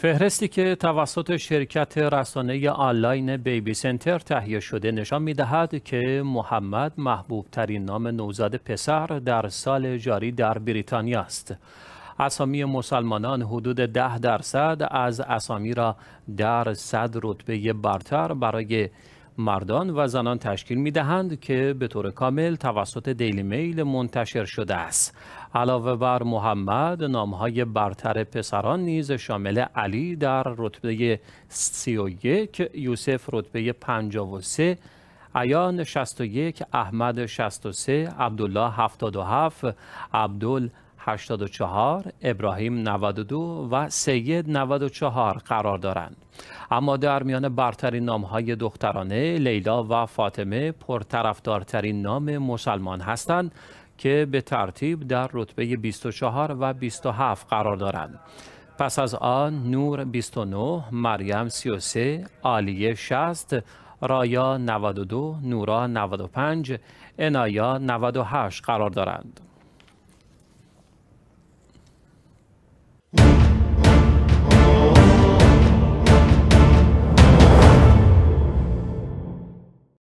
فهرستی که توسط شرکت رسانه آنلاین بیبی سنتر تهیه شده نشان می دهد که محمد محبوب ترین نام نوزاد پسر در سال جاری در بریتانیا است. اسامی مسلمانان حدود ده درصد از اسامی را در صد رتبه برتر برای مردان و زنان تشکیل می دهند که به طور کامل توسط دیلی میل منتشر شده است. علاوه بر محمد نامهای برتر پسران نیز شامل علی در رتبه 31 یوسف رتبه 53 عیان 61 احمد 63 عبدالله 77 عبدال 84 ابراهیم 92 و سید 94 قرار دارند اما در میان برترین نامهای دخترانه لیلا و فاطمه پرطرفدارترین نام مسلمان هستند که به ترتیب در رتبه 24 و 27 قرار دارند پس از آن نور 29 مریم 33 عالیه 60 رایا 92 نورا 95 انایا 98 قرار دارند